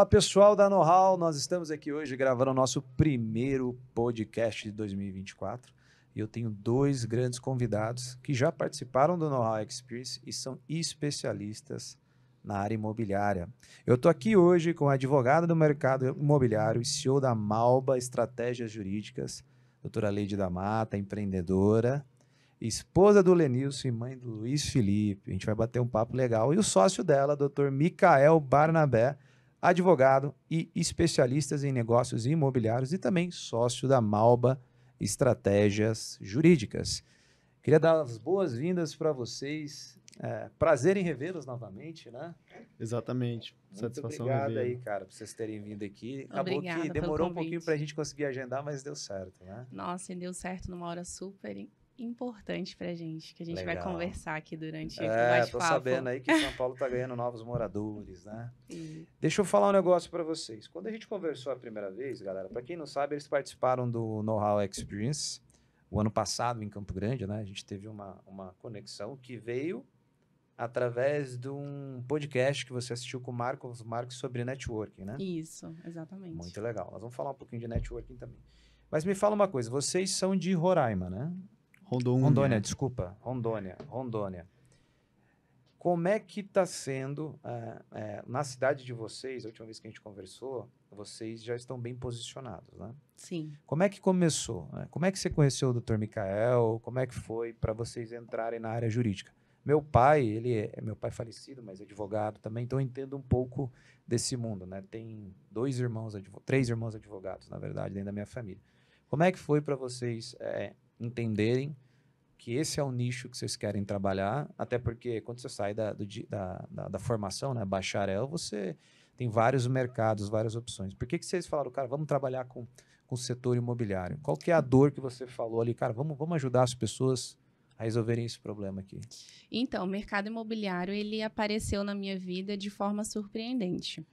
Fala pessoal da Know-How, nós estamos aqui hoje gravando o nosso primeiro podcast de 2024 e eu tenho dois grandes convidados que já participaram do Know-How Experience e são especialistas na área imobiliária. Eu estou aqui hoje com a advogada do mercado imobiliário e CEO da Malba Estratégias Jurídicas, doutora Leide da Mata, empreendedora, esposa do Lenilson e mãe do Luiz Felipe. A gente vai bater um papo legal. E o sócio dela, doutor Micael Barnabé, advogado e especialistas em negócios imobiliários e também sócio da Malba Estratégias Jurídicas. Queria dar as boas-vindas para vocês. É, prazer em revê-los novamente, né? Exatamente. Muito Satisfação obrigado aí, cara, por vocês terem vindo aqui. Acabou Obrigada que demorou um pouquinho para a gente conseguir agendar, mas deu certo, né? Nossa, deu certo numa hora super importante pra gente, que a gente Legal. vai conversar aqui durante é, o bate-papo. tô sabendo aí que São Paulo tá ganhando novos moradores, né? Deixa eu falar um negócio para vocês. Quando a gente conversou a primeira vez, galera, para quem não sabe, eles participaram do Know-How Experience o ano passado em Campo Grande, né? A gente teve uma, uma conexão que veio através de um podcast que você assistiu com o Marcos Marques sobre networking, né? Isso, exatamente. Muito legal. Nós vamos falar um pouquinho de networking também. Mas me fala uma coisa, vocês são de Roraima, né? Rondônia. Rondônia, desculpa. Rondônia, Rondônia. Como é que está sendo é, é, na cidade de vocês? A última vez que a gente conversou, vocês já estão bem posicionados, né? Sim. Como é que começou? Né? Como é que você conheceu o Dr. Micael? Como é que foi para vocês entrarem na área jurídica? Meu pai, ele é meu pai é falecido, mas advogado também, então eu entendo um pouco desse mundo, né? Tem dois irmãos, três irmãos advogados, na verdade, dentro da minha família. Como é que foi para vocês é, entenderem que esse é o nicho que vocês querem trabalhar, até porque quando você sai da, do, da, da, da, formação, né, bacharel, você tem vários mercados, várias opções. Por que, que vocês falaram, cara, vamos trabalhar com, com o setor imobiliário? Qual que é a dor que você falou ali? Cara, vamos, vamos ajudar as pessoas a resolverem esse problema aqui? Então, o mercado imobiliário ele apareceu na minha vida de forma surpreendente.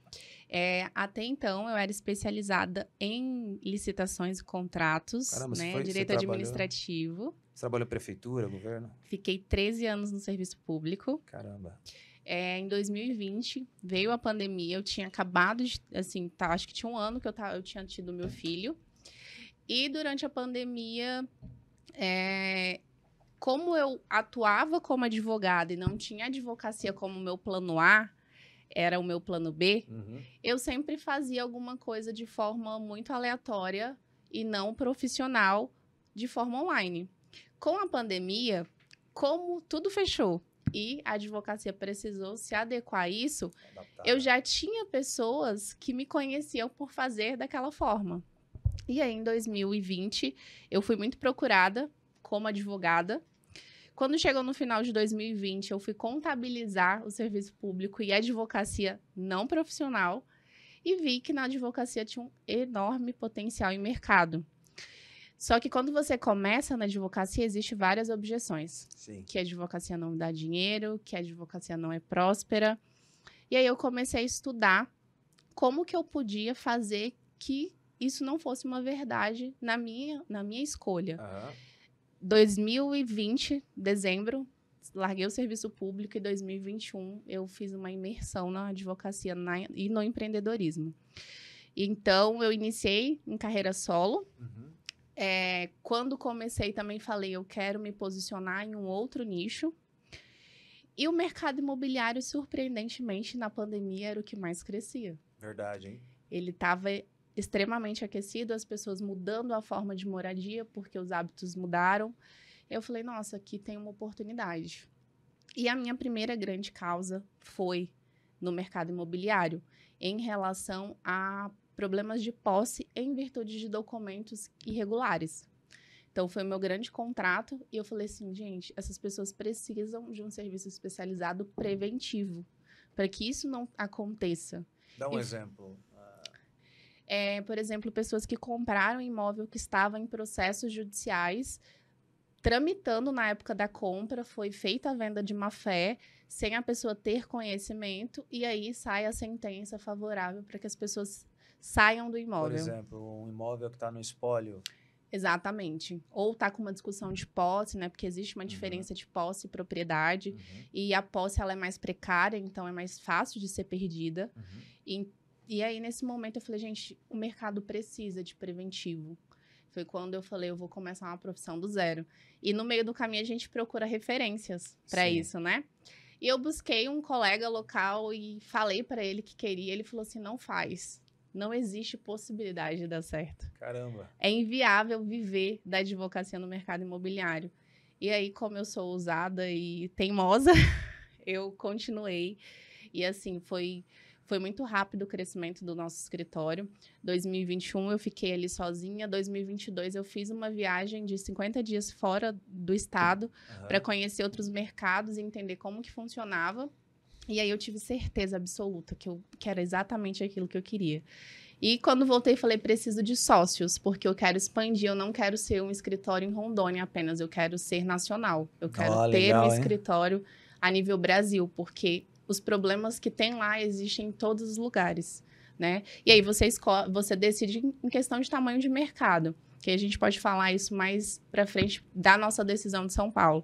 É, até então, eu era especializada em licitações e contratos, Caramba, né? Foi, direito administrativo. Trabalhou, você trabalhou prefeitura, governo? Fiquei 13 anos no serviço público. Caramba. É, em 2020 veio a pandemia, eu tinha acabado de, assim, tá, acho que tinha um ano que eu, tava, eu tinha tido meu filho. E durante a pandemia, é, como eu atuava como advogada e não tinha advocacia como meu plano A, era o meu plano B, uhum. eu sempre fazia alguma coisa de forma muito aleatória e não profissional de forma online. Com a pandemia, como tudo fechou e a advocacia precisou se adequar a isso, Adaptar. eu né? já tinha pessoas que me conheciam por fazer daquela forma. E aí, em 2020, eu fui muito procurada como advogada. Quando chegou no final de 2020, eu fui contabilizar o serviço público e a advocacia não profissional e vi que na advocacia tinha um enorme potencial em mercado. Só que quando você começa na advocacia, existe várias objeções. Sim. Que a advocacia não dá dinheiro, que a advocacia não é próspera. E aí eu comecei a estudar como que eu podia fazer que isso não fosse uma verdade na minha, na minha escolha. Uhum. 2020, dezembro, larguei o serviço público e 2021 eu fiz uma imersão na advocacia na, e no empreendedorismo. Então eu iniciei em carreira solo. Uhum. É, quando comecei também falei eu quero me posicionar em um outro nicho. E o mercado imobiliário surpreendentemente na pandemia era o que mais crescia. Verdade, hein? Ele estava extremamente aquecido, as pessoas mudando a forma de moradia porque os hábitos mudaram. Eu falei, nossa, aqui tem uma oportunidade. E a minha primeira grande causa foi no mercado imobiliário, em relação a problemas de posse em virtude de documentos irregulares. Então foi o meu grande contrato e eu falei assim, gente, essas pessoas precisam de um serviço especializado preventivo para que isso não aconteça. Dá um e... exemplo. É, por exemplo, pessoas que compraram imóvel que estava em processos judiciais, tramitando na época da compra, foi feita a venda de má fé, sem a pessoa ter conhecimento, e aí sai a sentença favorável para que as pessoas saiam do imóvel. Por exemplo, um imóvel que está no espólio. Exatamente. Ou está com uma discussão de posse, né? Porque existe uma uhum. diferença de posse e propriedade. Uhum. E a posse, ela é mais precária, então é mais fácil de ser perdida. Uhum. E aí, nesse momento, eu falei, gente, o mercado precisa de preventivo. Foi quando eu falei, eu vou começar uma profissão do zero. E no meio do caminho, a gente procura referências para isso, né? E eu busquei um colega local e falei para ele que queria. Ele falou assim: não faz. Não existe possibilidade de dar certo. Caramba. É inviável viver da advocacia no mercado imobiliário. E aí, como eu sou ousada e teimosa, eu continuei. E assim, foi foi muito rápido o crescimento do nosso escritório. 2021 eu fiquei ali sozinha. 2022 eu fiz uma viagem de 50 dias fora do estado uhum. para conhecer outros mercados e entender como que funcionava. E aí eu tive certeza absoluta que, eu, que era exatamente aquilo que eu queria. E quando voltei, falei: preciso de sócios, porque eu quero expandir. Eu não quero ser um escritório em Rondônia apenas, eu quero ser nacional. Eu quero oh, ter um escritório a nível Brasil, porque os problemas que tem lá existem em todos os lugares, né? E aí você, escolhe, você decide em questão de tamanho de mercado, que a gente pode falar isso mais para frente da nossa decisão de São Paulo.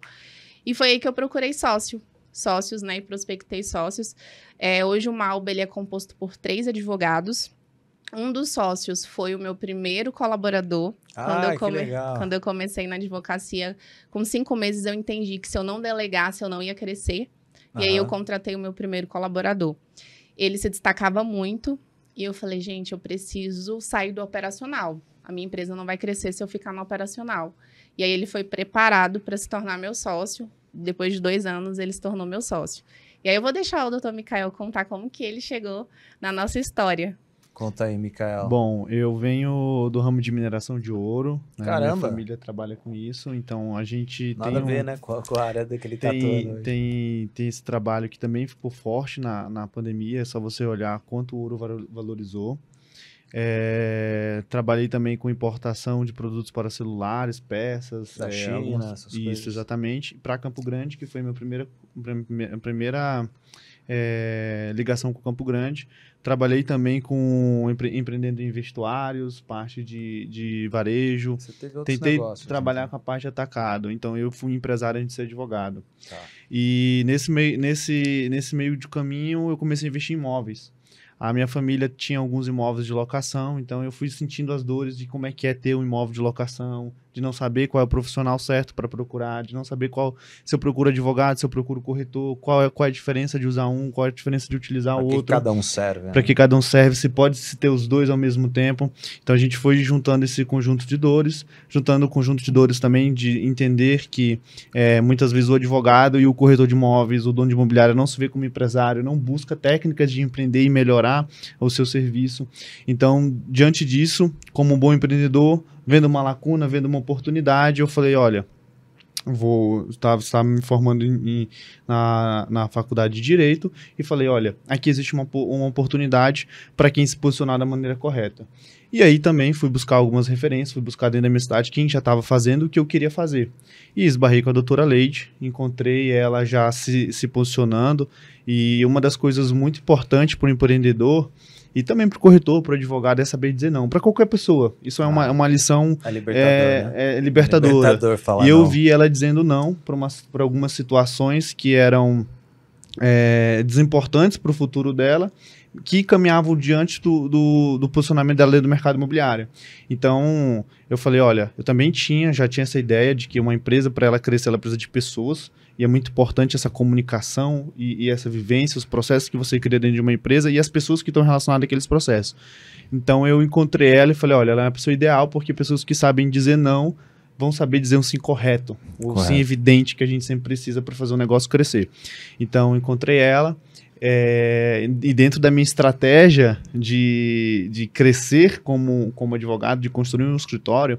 E foi aí que eu procurei sócio, sócios, né? E prospectei sócios. É, hoje o Malba ele é composto por três advogados. Um dos sócios foi o meu primeiro colaborador. Ah, quando, eu come... quando eu comecei na advocacia, com cinco meses eu entendi que se eu não delegasse, eu não ia crescer. Uhum. E aí eu contratei o meu primeiro colaborador. Ele se destacava muito e eu falei, gente, eu preciso sair do operacional. A minha empresa não vai crescer se eu ficar no operacional. E aí ele foi preparado para se tornar meu sócio. Depois de dois anos, ele se tornou meu sócio. E aí eu vou deixar o doutor Mikael contar como que ele chegou na nossa história. Conta aí, Mikael. Bom, eu venho do ramo de mineração de ouro. Né? Caramba! Minha família trabalha com isso, então a gente Nada tem... Nada a ver, um... né, com a, com a área daquele tá tem, tatuando. Tem, tem esse trabalho que também ficou forte na, na pandemia, é só você olhar quanto o ouro valorizou. É, trabalhei também com importação de produtos para celulares, peças, da é, China, algumas, essas isso coisas. exatamente, para Campo Grande, que foi minha primeira, minha primeira é, ligação com Campo Grande. Trabalhei também com empre empreendendo em vestuários, parte de, de varejo. Você teve outros Tentei negócios, né, trabalhar então? com a parte de atacado. Então eu fui empresário antes de ser advogado. Tá. E nesse meio, nesse, nesse meio de caminho eu comecei a investir em imóveis. A minha família tinha alguns imóveis de locação, então eu fui sentindo as dores de como é que é ter um imóvel de locação, de não saber qual é o profissional certo para procurar, de não saber qual se eu procuro advogado, se eu procuro corretor, qual é, qual é a diferença de usar um, qual é a diferença de utilizar o outro. Para que cada um serve. Né? Para que cada um serve, se pode se ter os dois ao mesmo tempo. Então a gente foi juntando esse conjunto de dores, juntando o conjunto de dores também de entender que é, muitas vezes o advogado e o corretor de imóveis, o dono de imobiliária não se vê como empresário, não busca técnicas de empreender e melhorar o seu serviço. Então, diante disso, como um bom empreendedor, vendo uma lacuna, vendo uma oportunidade, eu falei, olha, vou estava, tá, tá me formando em, em, na, na faculdade de direito e falei olha aqui existe uma, uma oportunidade para quem se posicionar da maneira correta e aí também fui buscar algumas referências fui buscar dentro da minha cidade quem já estava fazendo o que eu queria fazer e esbarrei com a doutora Leide encontrei ela já se, se posicionando e uma das coisas muito importantes para o empreendedor e também para o corretor, para o advogado, é saber dizer não. Para qualquer pessoa. Isso é uma, ah, uma lição é, libertador, é, né? é libertadora. Libertador e eu não. vi ela dizendo não para algumas situações que eram é, desimportantes para o futuro dela, que caminhavam diante do, do, do, posicionamento dela dentro do mercado imobiliário. Então, eu falei, olha, eu também tinha, já tinha essa ideia de que uma empresa, para ela crescer, ela precisa de pessoas. E é muito importante essa comunicação e, e, essa vivência, os processos que você cria dentro de uma empresa e as pessoas que estão relacionadas àqueles processos. Então eu encontrei ela e falei: olha, ela é uma pessoa ideal porque pessoas que sabem dizer não vão saber dizer um sim correto, o correto. sim evidente que a gente sempre precisa para fazer o um negócio crescer. Então encontrei ela. É, e dentro da minha estratégia de, de crescer como, como advogado, de construir um escritório,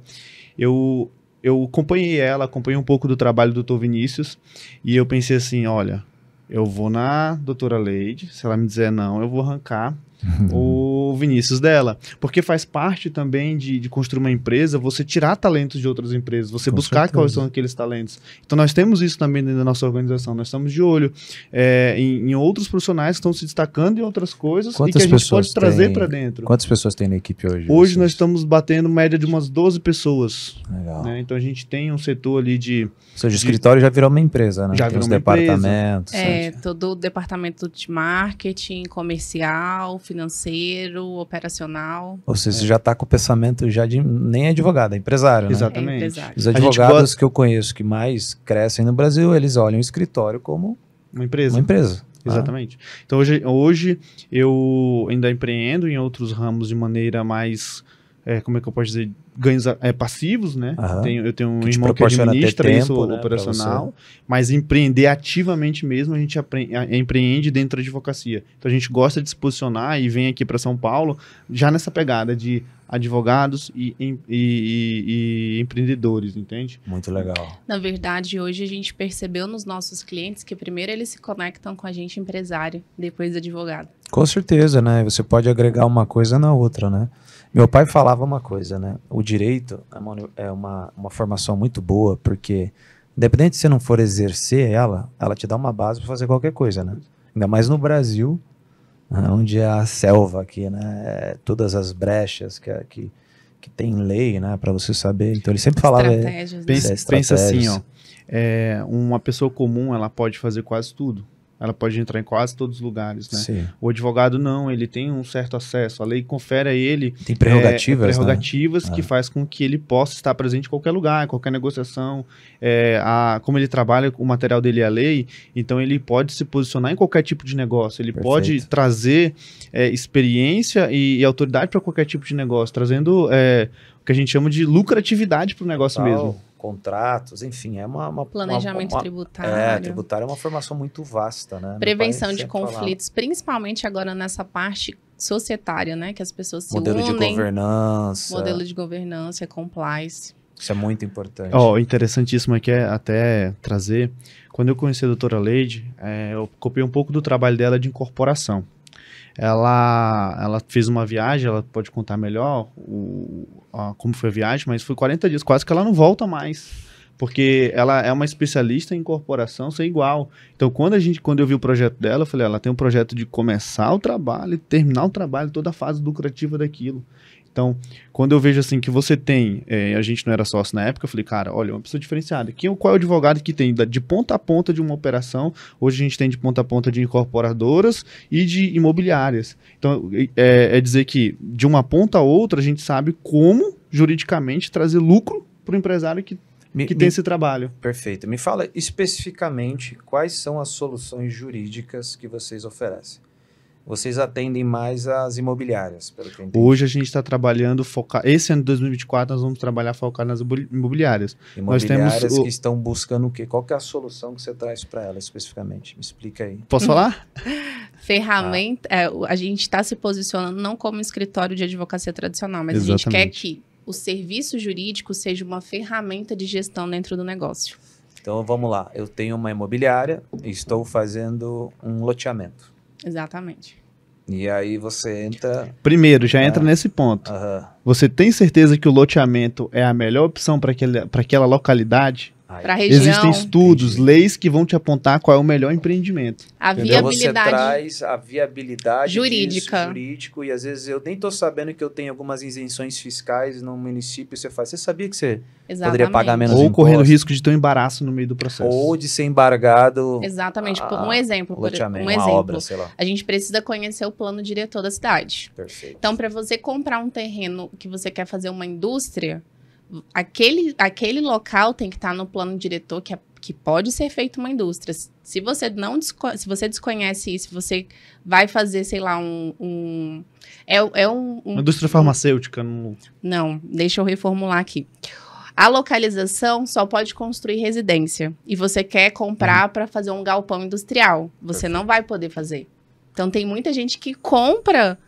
eu eu acompanhei ela, acompanhei um pouco do trabalho do Dr. Vinícius, e eu pensei assim, olha, eu vou na doutora Leide, se ela me dizer não, eu vou arrancar o Vinícius dela. Porque faz parte também de, de, construir uma empresa você tirar talentos de outras empresas, você Com buscar certeza. quais são aqueles talentos. Então nós temos isso também dentro da nossa organização. Nós estamos de olho é, em, em, outros profissionais que estão se destacando em outras coisas Quantas e que a gente pode trazer para dentro. Quantas pessoas tem na equipe hoje? Hoje vocês? nós estamos batendo média de umas 12 pessoas. Legal. Né? Então a gente tem um setor ali de. Ou seja, escritório já virou uma empresa, né? Já virou os departamentos. É, todo o departamento de marketing, comercial, financeiro financeiro, operacional. Ou seja, é. você já está com o pensamento já de nem advogado, é empresário, né? Exatamente. É empresário. Os advogados gosta... que eu conheço que mais crescem no Brasil, eles olham o escritório como uma empresa. Uma empresa. Né? Exatamente. Ah. Então hoje, hoje eu ainda empreendo em outros ramos de maneira mais, é, como é que eu posso dizer, ganhos é, passivos, né? Uhum. Tenho, eu tenho um que irmão que administra tempo, isso né, operacional, mas empreender ativamente mesmo a gente empreende dentro da advocacia. Então a gente gosta de se posicionar e vem aqui para São Paulo já nessa pegada de advogados e, e, e, e, empreendedores, entende? Muito legal. Na verdade, hoje a gente percebeu nos nossos clientes que primeiro eles se conectam com a gente empresário, depois advogado. Com certeza, né? Você pode agregar uma coisa na outra, né? Meu pai falava uma coisa, né? O direito é uma, é uma, uma formação muito boa, porque independente se você não for exercer ela, ela te dá uma base para fazer qualquer coisa, né? Ainda mais no Brasil, né? onde é a selva aqui, né? É todas as brechas que, que, que tem lei, né? Para você saber. Então ele sempre falava. Estratégias, é, né? pensa, pensa assim, ó. É, uma pessoa comum ela pode fazer quase tudo. Ela pode entrar em quase todos os lugares, né? Sim. O advogado não, ele tem um certo acesso. A lei confere a ele tem prerrogativas, é, é né? prerrogativas né? que ah. faz com que ele possa estar presente em qualquer lugar, em qualquer negociação. É, a, como ele trabalha, o material dele é a lei, então ele pode se posicionar em qualquer tipo de negócio. Ele Perfeito. pode trazer é, experiência e, e autoridade para qualquer tipo de negócio, trazendo é, o que a gente chama de lucratividade para o negócio Tal. mesmo contratos, enfim, é uma. uma Planejamento uma, uma, tributário. É, tributário é uma formação muito vasta, né? Prevenção de conflitos, principalmente agora nessa parte societária, né? Que as pessoas se modelo unem. Modelo de governança. Modelo de governança, compliance. Isso é muito importante. Ó, oh, interessantíssimo aqui é, é até trazer. Quando eu conheci a doutora Leide, é, eu copiei um pouco do trabalho dela de incorporação. Ela, ela fez uma viagem, ela pode contar melhor o, a, como foi a viagem, mas foi 40 dias, quase que ela não volta mais. Porque ela é uma especialista em incorporação sem igual. Então, quando a gente, quando eu vi o projeto dela, eu falei, ela tem um projeto de começar o trabalho, terminar o trabalho, toda a fase lucrativa daquilo. Então, quando eu vejo assim que você tem, é, a gente não era sócio na época, eu falei, cara, olha, uma pessoa diferenciada. Quem, qual é o advogado que tem de ponta a ponta de uma operação? Hoje a gente tem de ponta a ponta de incorporadoras e de imobiliárias. Então, é, é dizer que de uma ponta a outra a gente sabe como juridicamente trazer lucro para o empresário que me, que tem me, esse trabalho. Perfeito. Me fala especificamente quais são as soluções jurídicas que vocês oferecem vocês atendem mais as imobiliárias, pelo que eu entendi. Hoje a gente está trabalhando focar. Esse ano de 2024 nós vamos trabalhar focado nas imobiliárias. Imobiliárias temos... que estão buscando o quê? Qual que é a solução que você traz para elas especificamente? Me explica aí. Posso falar? Ferramenta. Ah. É, a gente está se posicionando não como escritório de advocacia tradicional, mas Exatamente. a gente quer que o serviço jurídico seja uma ferramenta de gestão dentro do negócio. Então vamos lá. Eu tenho uma imobiliária e estou fazendo um loteamento Exatamente. E aí você entra. Primeiro, já ah, entra nesse ponto. Aham. Você tem certeza que o loteamento é a melhor opção para aquela localidade? Para região. Existem estudos, Entendi. leis que vão te apontar qual é o melhor empreendimento. A viabilidade. Você traz a viabilidade jurídica. Disso, jurídico, e às vezes eu nem estou sabendo que eu tenho algumas isenções fiscais no município. Você faz. Você sabia que você Exatamente. poderia pagar menos Ou imposto, correndo risco de ter um embaraço no meio do processo. Ou de ser embargado. Exatamente. A, um exemplo. Por, um exemplo. Obra, a gente precisa conhecer o plano diretor da cidade. Perfeito. Então, para você comprar um terreno que você quer fazer uma indústria, aquele, aquele local tem que estar tá no plano diretor que, é, que pode ser feito uma indústria. Se você não se você desconhece isso, você vai fazer, sei lá, um. um é, é um, um, Uma indústria farmacêutica. Um, não, deixa eu reformular aqui. A localização só pode construir residência. E você quer comprar uhum. para fazer um galpão industrial. Você Perfeito. não vai poder fazer. Então, tem muita gente que compra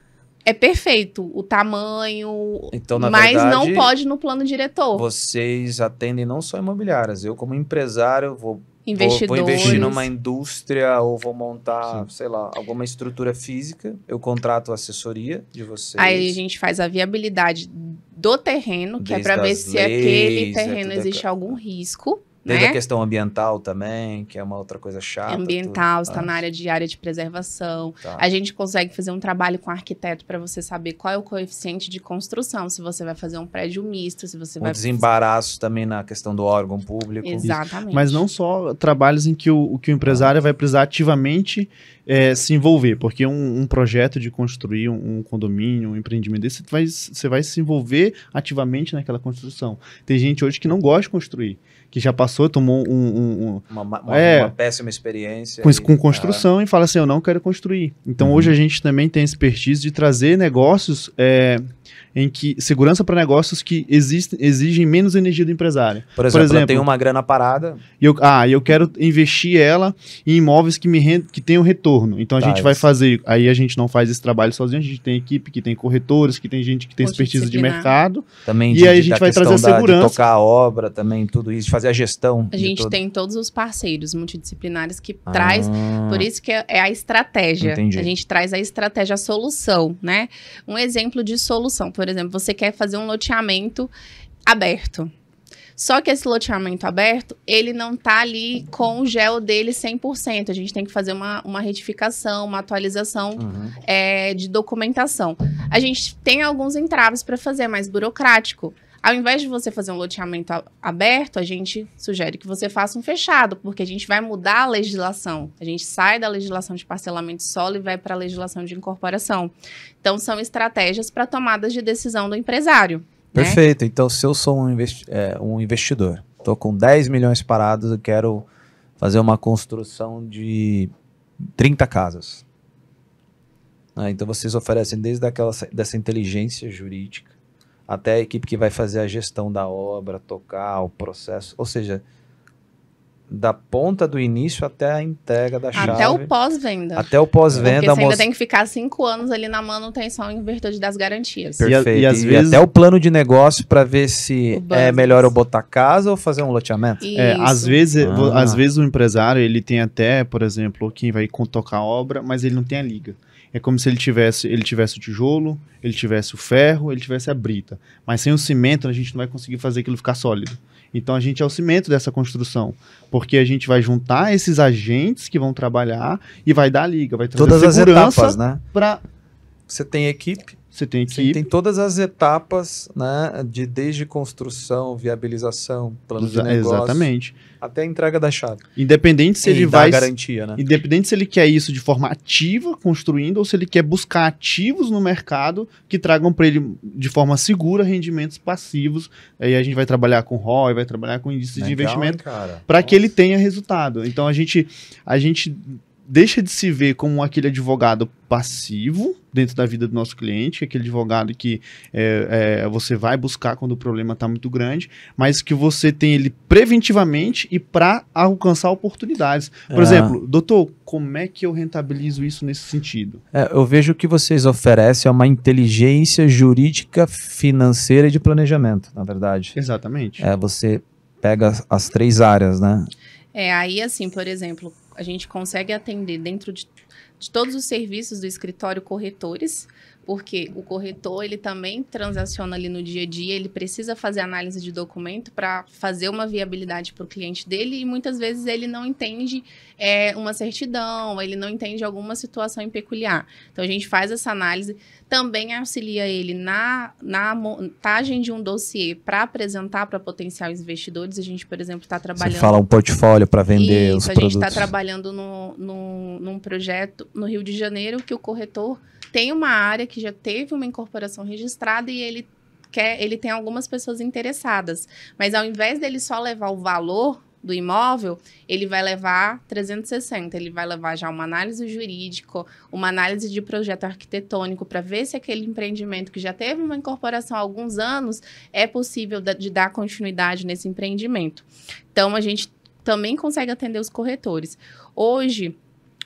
é perfeito o tamanho, então, mas verdade, não pode no plano diretor. Vocês atendem não só imobiliárias. Eu, como empresário, vou, vou, vou investir numa indústria ou vou montar, Sim. sei lá, alguma estrutura física. Eu contrato a assessoria de vocês. Aí a gente faz a viabilidade do terreno, que é Desde é para ver se leis, aquele terreno é existe algum risco. Desde né? a questão ambiental também, que é uma outra coisa chata. Ambiental, está na ah. área de área de preservação. Tá. A gente consegue fazer um trabalho com o arquiteto para você saber qual é o coeficiente de construção, se você vai fazer um prédio misto, se você um vai. Desembaraço fazer... também na questão do órgão público. Exatamente. Isso. Mas não só trabalhos em que o, que o empresário ah. vai precisar ativamente é, se envolver, porque um, um projeto de construir um, um, condomínio, um empreendimento desse, você vai, você vai se envolver ativamente naquela construção. Tem gente hoje que não gosta de construir que já passou, tomou um. um, um uma, uma, é, uma, péssima experiência. Com, e, com tá. construção ah. e fala assim: eu não quero construir. Então uhum. hoje a gente também tem expertise de trazer negócios é, em que segurança para negócios que existem, exigem menos energia do empresário. Por exemplo, Por exemplo eu tenho uma grana parada. Eu, ah, eu quero investir ela em imóveis que me rend, que tenham retorno. Então a tá, gente vai isso. fazer, aí a gente não faz esse trabalho sozinho, a gente tem equipe que tem corretores, que tem gente que tem expertise de mercado. Também de, e aí a gente vai trazer da, segurança. tocar a obra também, tudo isso, fazer a gestão. A gente tem todos os parceiros multidisciplinares que ah. traz, por isso que é, é a estratégia. Entendi. A gente traz a estratégia, a solução, né? Um exemplo de solução por exemplo, você quer fazer um loteamento aberto. Só que esse loteamento aberto, ele não tá ali com o gel dele 100%. A gente tem que fazer uma, uma retificação, uma atualização uhum. é, de documentação. A gente tem alguns entraves para fazer, é mais burocrático. Ao invés de você fazer um loteamento aberto, a gente sugere que você faça um fechado, porque a gente vai mudar a legislação. A gente sai da legislação de parcelamento solo e vai para a legislação de incorporação. Então, são estratégias para tomadas de decisão do empresário. Né? Perfeito. Né? Então, se eu sou um, investi é, um investidor, estou com 10 milhões parados e quero fazer uma construção de 30 casas. Ah, então, vocês oferecem desde aquela, dessa inteligência jurídica até a equipe que vai fazer a gestão da obra, tocar o processo, ou seja, da ponta do início até a entrega da chave. Até o pós-venda. Até o pós-venda. Porque você ainda tem que ficar cinco anos ali na manutenção em virtude das garantias. Perfeito. E, e, às e vezes... até o plano de negócio para ver se é melhor eu botar casa ou fazer um loteamento. É, às, vezes, ah. às vezes o empresário ele tem até, por exemplo, quem vai tocar a obra, mas ele não tem a liga. É como se ele tivesse, ele tivesse o tijolo, ele tivesse o ferro, ele tivesse a brita. Mas sem o cimento a gente não vai conseguir fazer aquilo ficar sólido. Então a gente é o cimento dessa construção, porque a gente vai juntar esses agentes que vão trabalhar e vai dar liga, vai trazer Todas segurança as etapas, né? Pra... Você tem equipe, você tem que. Sim, tem todas as etapas, né? De desde construção, viabilização, plano de negócio. Exatamente. Até a entrega da chave. Independente se e ele vai. garantia, né? Independente se ele quer isso de forma ativa, construindo, ou se ele quer buscar ativos no mercado que tragam para ele de forma segura rendimentos passivos. Aí a gente vai trabalhar com ROI, vai trabalhar com índice Legal, de investimento para que ele tenha resultado. Então a gente, a gente deixa de se ver como aquele advogado passivo dentro da vida do nosso cliente, aquele advogado que é, é, você vai buscar quando o problema está muito grande, mas que você tem ele preventivamente e para alcançar oportunidades. Por é. exemplo, doutor, como é que eu rentabilizo isso nesse sentido? É, eu vejo que vocês oferecem uma inteligência jurídica, financeira e de planejamento, na verdade. Exatamente. É, você pega as três áreas, né? É, aí assim, por exemplo, a gente consegue atender dentro de, de todos os serviços do escritório corretores, porque o corretor ele também transaciona ali no dia a dia, ele precisa fazer análise de documento para fazer uma viabilidade para o cliente dele e muitas vezes ele não entende é, uma certidão, ele não entende alguma situação em peculiar. Então a gente faz essa análise, também auxilia ele na, na montagem tá de um dossiê para apresentar para potenciais investidores. A gente, por exemplo, está trabalhando. Você fala um portfólio para vender Isso, os produtos. A gente está trabalhando no, no, num projeto no Rio de Janeiro que o corretor tem uma área que já teve uma incorporação registrada e ele quer, ele tem algumas pessoas interessadas. Mas ao invés dele só levar o valor do imóvel, ele vai levar 360, ele vai levar já uma análise jurídica, uma análise de projeto arquitetônico para ver se aquele empreendimento que já teve uma incorporação há alguns anos é possível de dar continuidade nesse empreendimento. Então a gente também consegue atender os corretores. Hoje,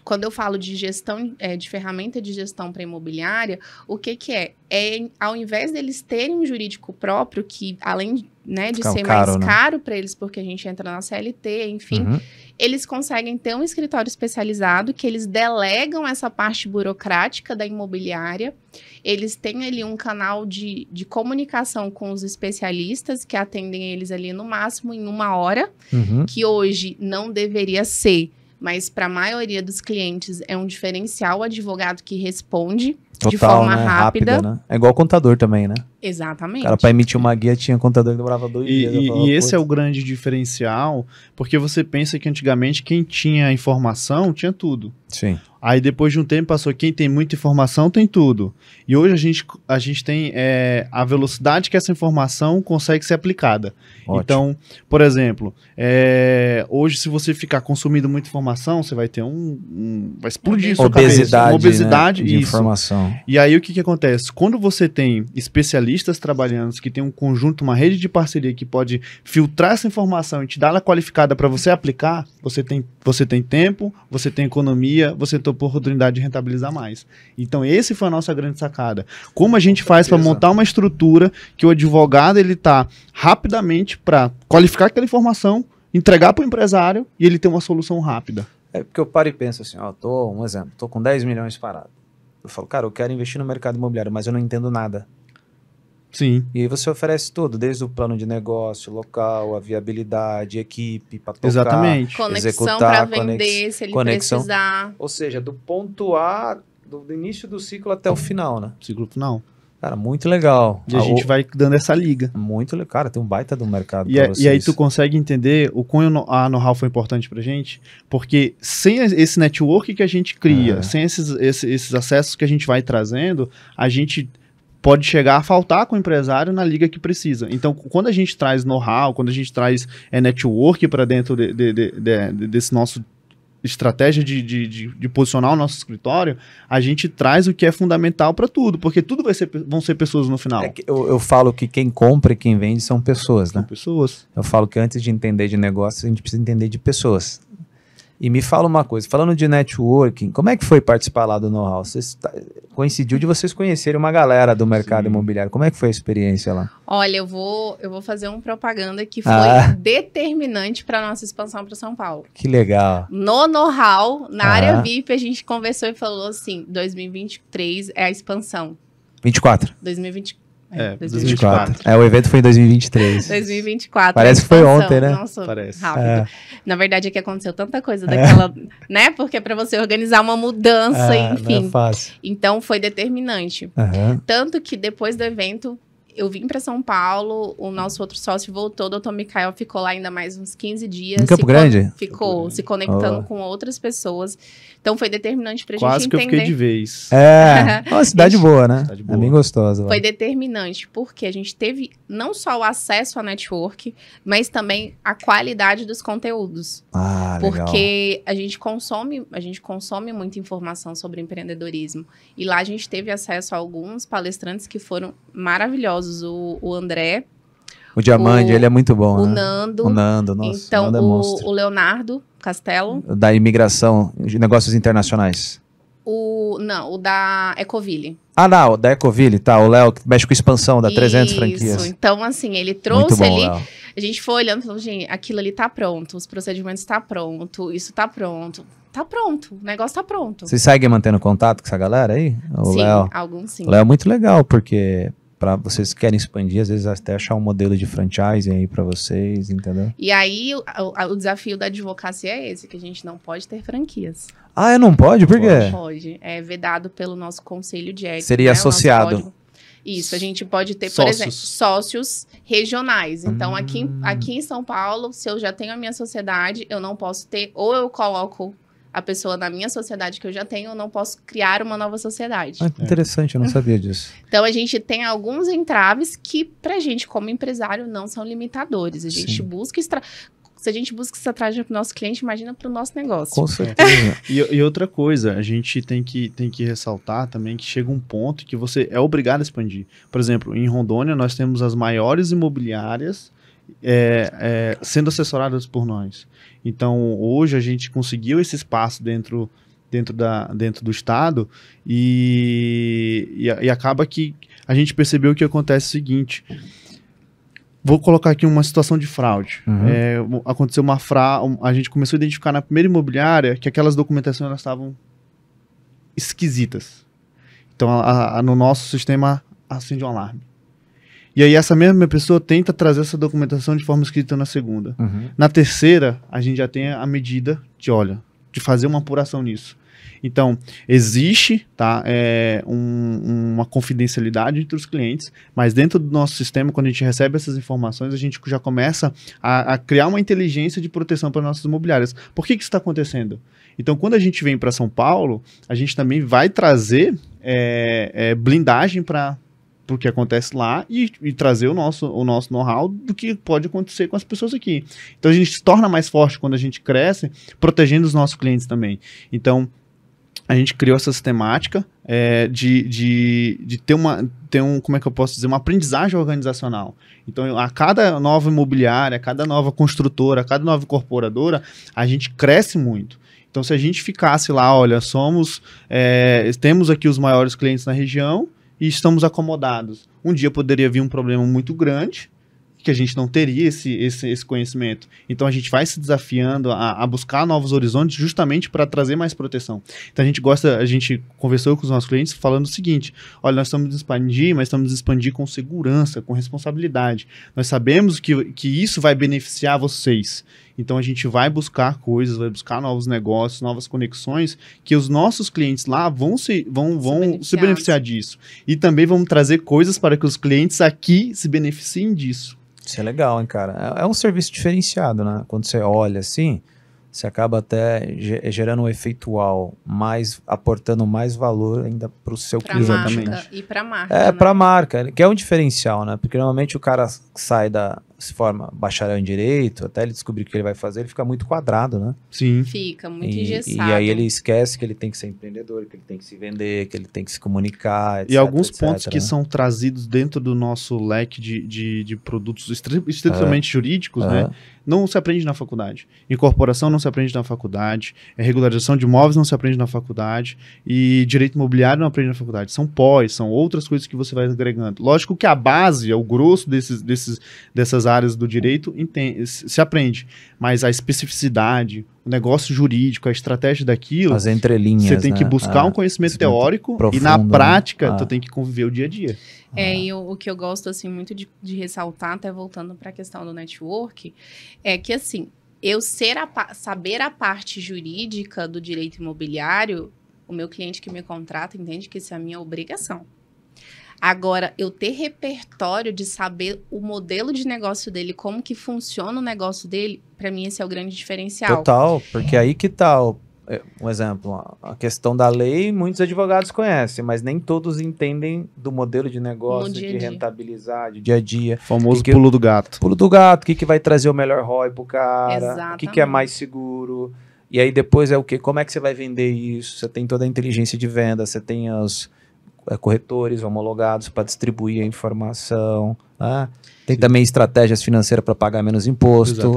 quando eu falo de gestão, é, de ferramenta de gestão para imobiliária, o que que é? É, ao invés deles terem um jurídico próprio, que além né, de ser caro, mais né? caro para eles, porque a gente entra na CLT, enfim, uhum. eles conseguem ter um escritório especializado, que eles delegam essa parte burocrática da imobiliária, eles têm ali um canal de, de comunicação com os especialistas, que atendem eles ali no máximo em uma hora, uhum. que hoje não deveria ser mas para a maioria dos clientes é um diferencial o advogado que responde Total, de forma né? rápida. rápida né? É igual contador também, né? Exatamente. Cara, para emitir uma guia tinha contador que demorava dois e, dias. E, e esse é o grande diferencial, porque você pensa que antigamente quem tinha informação tinha tudo. Sim. Aí depois de um tempo passou quem tem muita informação tem tudo. E hoje a gente, a gente tem é, a velocidade que essa informação consegue ser aplicada. Ótimo. Então, por exemplo, é, hoje se você ficar consumindo muita informação, você vai ter um, um vai explodir sua obesidade, cabeça. Uma obesidade né? de isso. informação. E aí o que, que acontece? Quando você tem especialistas trabalhando que tem um conjunto, uma rede de parceria que pode filtrar essa informação e te dar ela qualificada para você aplicar, você tem você tem tempo, você tem economia, você tem oportunidade de rentabilizar mais. Então, esse foi a nossa grande sacada. Como a gente faz para montar uma estrutura que o advogado ele tá rapidamente para qualificar aquela informação, entregar para o empresário e ele ter uma solução rápida. É porque eu paro e penso assim, ó, tô, um exemplo, tô com 10 milhões parado. Eu falo, cara, eu quero investir no mercado imobiliário, mas eu não entendo nada. Sim. E aí você oferece tudo, desde o plano de negócio, local, a viabilidade, equipe, para tocar, Exatamente. Conexão para vender, se ele conexão. precisar. Ou seja, do ponto A, do início do ciclo até o final, né? Ciclo final. Cara, muito legal. E a, a ah, gente o... vai dando essa liga. Muito legal. Cara, tem um baita do mercado e, é, e aí tu consegue entender o quão a know-how foi importante pra gente, porque sem esse network que a gente cria, é. sem esses, esses, esses acessos que a gente vai trazendo, a gente pode chegar a faltar com o empresário na liga que precisa. Então, quando a gente traz know-how, quando a gente traz é, network para dentro de, de, de, desse nosso estratégia de, de, de, de, posicionar o nosso escritório, a gente traz o que é fundamental para tudo, porque tudo vai ser, vão ser pessoas no final. É eu, eu, falo que quem compra e quem vende são pessoas, né? São pessoas. Eu falo que antes de entender de negócio, a gente precisa entender de pessoas. E me fala uma coisa, falando de networking, como é que foi participar lá do know-how? Tá, coincidiu de vocês conhecerem uma galera do mercado Sim. imobiliário. Como é que foi a experiência lá? Olha, eu vou, eu vou fazer uma propaganda que foi ah. determinante para nossa expansão para São Paulo. Que legal. No know-how, na ah. área VIP, a gente conversou e falou assim: 2023 é a expansão. 24. 2024. É, 2024. É, é, o evento foi em 2023. 2024. Parece é que foi ontem, né? Nossa, Parece. rápido. É. Na verdade é que aconteceu tanta coisa é. daquela, é. né? Porque é para você organizar uma mudança, enfim. Ah, não é fácil. Então foi determinante. Uhum. Tanto que depois do evento eu vim para São Paulo, o nosso outro sócio voltou, o doutor Mikael ficou lá ainda mais uns 15 dias. Em Campo Grande? Ficou, Campo se conectando oh. com outras pessoas. Então foi determinante pra Quase gente entender. Quase que eu fiquei de vez. É, é uma cidade boa, né? Cidade é boa. É bem gostosa. Lá. Foi determinante, porque a gente teve não só o acesso à network, mas também a qualidade dos conteúdos. Ah, porque legal. a gente consome, a gente consome muita informação sobre empreendedorismo. E lá a gente teve acesso a alguns palestrantes que foram maravilhosos. O, o André. O Diamante, o, ele é muito bom. O né? Nando. O Nando, nossa. Então, o, Nando é o, o Leonardo, Castelo. Da imigração, de negócios internacionais. O, não, o da Ecoville. Ah, não, o da Ecoville, tá. O Léo que mexe com expansão, da Isso, 300 franquias. Então, assim, ele trouxe bom, ali. Léo. A gente foi olhando e falou, gente, aquilo ali tá pronto, os procedimentos tá pronto, isso tá pronto. Tá pronto, o negócio tá pronto. Vocês seguem mantendo contato com essa galera aí? O sim, Léo. alguns sim. O Léo é muito legal, porque para vocês querem expandir, às vezes até achar um modelo de franchise aí para vocês, entendeu? E aí o, o, desafio da advocacia é esse, que a gente não pode ter franquias. Ah, é, não pode? Por quê? Não pode. É vedado pelo nosso conselho de ética. Seria né? associado. Isso, a gente pode ter, sócios. por exemplo, sócios regionais. Então, hum. aqui, aqui em São Paulo, se eu já tenho a minha sociedade, eu não posso ter, ou eu coloco a pessoa na minha sociedade que eu já tenho, eu não posso criar uma nova sociedade. Ah, interessante, eu não sabia disso. então a gente tem alguns entraves que, pra gente, como empresário, não são limitadores. A gente Sim. busca extra se a gente busca estratégia para o nosso cliente, imagina para o nosso negócio. Com certeza. e, e, outra coisa, a gente tem que, tem que ressaltar também que chega um ponto que você é obrigado a expandir. Por exemplo, em Rondônia, nós temos as maiores imobiliárias é, é, sendo assessoradas por nós. Então, hoje a gente conseguiu esse espaço dentro, dentro, da, dentro do Estado e, e, e acaba que a gente percebeu que acontece o seguinte. Vou colocar aqui uma situação de fraude. Uhum. É, aconteceu uma fraude. A gente começou a identificar na primeira imobiliária que aquelas documentações elas estavam esquisitas. Então, a, a, no nosso sistema acende um alarme. E aí essa mesma pessoa tenta trazer essa documentação de forma escrita na segunda. Uhum. Na terceira, a gente já tem a medida de, olha, de fazer uma apuração nisso. Então, existe tá, é, um, uma confidencialidade entre os clientes, mas dentro do nosso sistema, quando a gente recebe essas informações, a gente já começa a, a criar uma inteligência de proteção para nossas imobiliárias. Por que, que isso está acontecendo? Então, quando a gente vem para São Paulo, a gente também vai trazer é, é, blindagem para pro que acontece lá e, e trazer o nosso, o nosso know-how do que pode acontecer com as pessoas aqui. Então a gente se torna mais forte quando a gente cresce, protegendo os nossos clientes também. Então, a gente criou essa sistemática é, de, de, de ter uma ter um como é que eu posso dizer uma aprendizagem organizacional então a cada nova imobiliária a cada nova construtora a cada nova corporadora a gente cresce muito então se a gente ficasse lá olha somos é, temos aqui os maiores clientes na região e estamos acomodados. Um dia poderia vir um problema muito grande que a gente não teria esse, esse, esse conhecimento. Então a gente vai se desafiando a, a buscar novos horizontes justamente para trazer mais proteção. Então a gente gosta, a gente conversou com os nossos clientes falando o seguinte: olha, nós estamos expandir, mas estamos expandir com segurança, com responsabilidade. Nós sabemos que, que isso vai beneficiar vocês. Então a gente vai buscar coisas, vai buscar novos negócios, novas conexões, que os nossos clientes lá vão se vão, vão se beneficiar, se beneficiar disso. E também vamos trazer coisas para que os clientes aqui se beneficiem disso. Isso é legal, hein, cara? É, é um serviço diferenciado, né? Quando você olha assim, você acaba até gerando um efeito mais aportando mais valor ainda para o seu cliente. Né? E para a marca. É, né? para a marca, que é um diferencial, né? Porque normalmente o cara sai da, se forma bacharel em direito, até ele descobrir o que ele vai fazer, ele fica muito quadrado, né? Sim. Fica muito e, E aí ele esquece que ele tem que ser empreendedor, que ele tem que se vender, que ele tem que se comunicar, etc, E alguns etc, pontos né? que são trazidos dentro do nosso leque de, de, de produtos estritamente é. jurídicos, né? é. né? Não se aprende na faculdade. Incorporação não se aprende na faculdade, é, regularização de imóveis não se aprende na faculdade e direito imobiliário não aprende na faculdade. São pós, são outras coisas que você vai agregando. Lógico que a base, é o grosso desses, desses, dessas áreas do direito se aprende, mas a especificidade, o negócio jurídico, a estratégia daquilo, as entrelinhas, você tem que né? buscar ah, um conhecimento teórico profundo, e na né? prática né? ah. tem que conviver o dia a dia. É, ah. e o, o, que eu gosto assim muito de, de ressaltar, até voltando para a questão do network, é que assim, eu a, saber a parte jurídica do direito imobiliário, o meu cliente que me contrata entende que isso é a minha obrigação. Agora, eu ter repertório de saber o modelo de negócio dele, como que funciona o negócio dele, para mim esse é o grande diferencial. Total, é. porque aí que tal, tá, é, um exemplo, a questão da lei, muitos advogados conhecem, mas nem todos entendem do modelo de negócio, de rentabilizar, de dia a dia. O famoso que, pulo do gato. Pulo do gato, o que, que vai trazer o melhor ROI pro cara, Exatamente. o que, que é mais seguro. E aí depois é o que? Como é que você vai vender isso? Você tem toda a inteligência de venda, você tem as é, corretores homologados para distribuir a informação, Tá? Tem Sim. também estratégias financeiras para pagar menos imposto,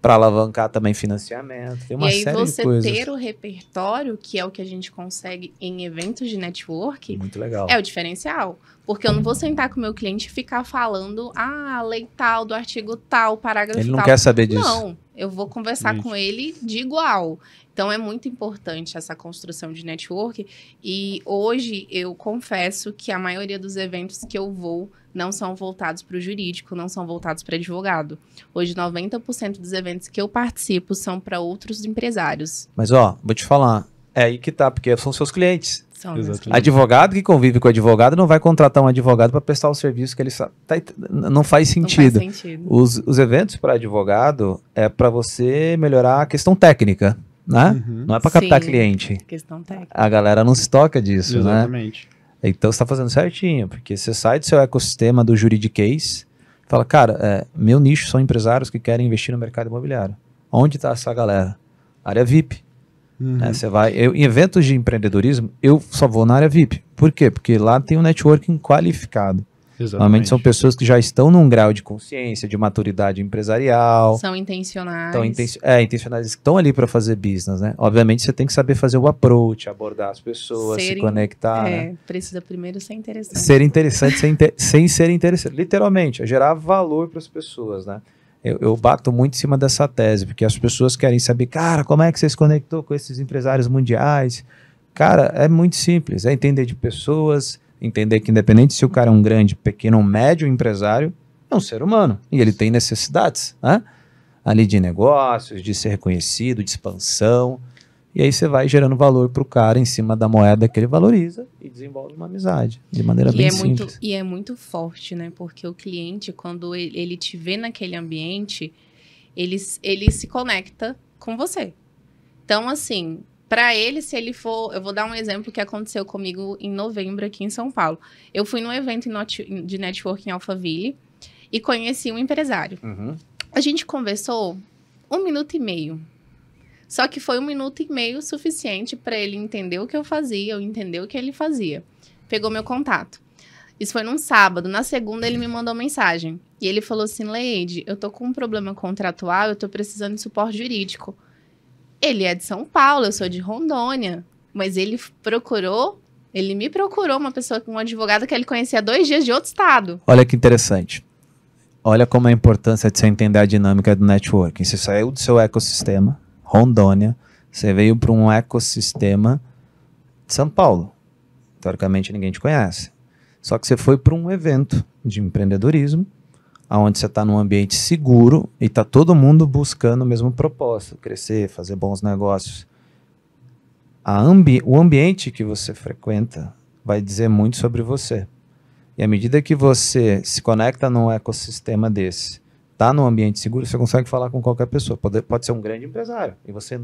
para alavancar também financiamento. Tem uma e aí série você de coisas. ter o repertório, que é o que a gente consegue em eventos de network, Muito legal. é o diferencial. Porque eu não vou sentar com o meu cliente e ficar falando, ah, lei tal, do artigo tal, parágrafo tal. Ele não tal. quer saber disso. Não, eu vou conversar com ele de igual. Então é muito importante essa construção de network. E hoje eu confesso que a maioria dos eventos que eu vou não são voltados para o jurídico, não são voltados para advogado. Hoje, 90% dos eventos que eu participo são para outros empresários. Mas, ó, vou te falar, é aí que tá, porque são seus clientes. São advogado que convive com advogado não vai contratar um advogado para prestar o serviço que ele sabe. Tá, não faz sentido. Não faz sentido. Os, os eventos para advogado é para você melhorar a questão técnica. Né? Uhum. Não é para captar Sim, cliente. Questão técnica. A galera não se toca disso, né? Exatamente. né? Então você está fazendo certinho, porque você sai do seu ecossistema do juridiquês, fala, cara, é, meu nicho são empresários que querem investir no mercado imobiliário. Onde está essa galera? Área VIP. Uhum. É, você vai, eu, em eventos de empreendedorismo, eu só vou na área VIP. Por quê? Porque lá tem um networking qualificado. Exatamente. Normalmente são pessoas que já estão num grau de consciência, de maturidade empresarial. São intencionais. Estão inten é, intencionais, estão ali para fazer business, né? Obviamente você tem que saber fazer o approach, abordar as pessoas, ser se conectar. É, né? precisa primeiro ser interessante. Ser interessante sem, inter sem ser interessante. Literalmente, é gerar valor para as pessoas, né? Eu, eu, bato muito em cima dessa tese, porque as pessoas querem saber, cara, como é que você se conectou com esses empresários mundiais? Cara, é muito simples, é entender de pessoas, entender que, independente se o cara é um grande, pequeno ou médio empresário, é um ser humano e ele tem necessidades, né? Ali de negócios, de ser reconhecido, de expansão. E aí você vai gerando valor para o cara em cima da moeda que ele valoriza e desenvolve uma amizade de maneira e bem é simples. Muito, e é muito forte, né? Porque o cliente, quando ele, te vê naquele ambiente, ele, ele se conecta com você. Então, assim, para ele, se ele for, eu vou dar um exemplo que aconteceu comigo em novembro aqui em São Paulo. Eu fui num evento de networking em Alphaville e conheci um empresário. Uhum. A gente conversou um minuto e meio. Só que foi um minuto e meio suficiente para ele entender o que eu fazia, eu entender o que ele fazia. Pegou meu contato. Isso foi num sábado. Na segunda, ele me mandou mensagem. E ele falou assim: Leide, eu tô com um problema contratual, eu tô precisando de suporte jurídico. Ele é de São Paulo, eu sou de Rondônia. Mas ele procurou, ele me procurou uma pessoa, um advogado que ele conhecia dois dias de outro estado. Olha que interessante. Olha como é a importância de você entender a dinâmica do networking. Você saiu do seu ecossistema, Rondônia, você veio para um ecossistema de São Paulo. Teoricamente ninguém te conhece. Só que você foi para um evento de empreendedorismo aonde você está num ambiente seguro e está todo mundo buscando o mesmo propósito, crescer, fazer bons negócios. Ambi o ambiente que você frequenta vai dizer muito sobre você. E à medida que você se conecta num ecossistema desse, está num ambiente seguro, você consegue falar com qualquer pessoa. Pode, pode ser um grande empresário e você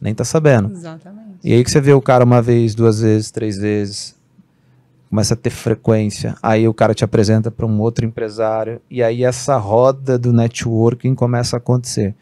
nem está sabendo. Exatamente. E aí que você vê o cara uma vez, duas vezes, três vezes, começa a ter frequência. Aí o cara te apresenta para um outro empresário e aí essa roda do networking começa a acontecer.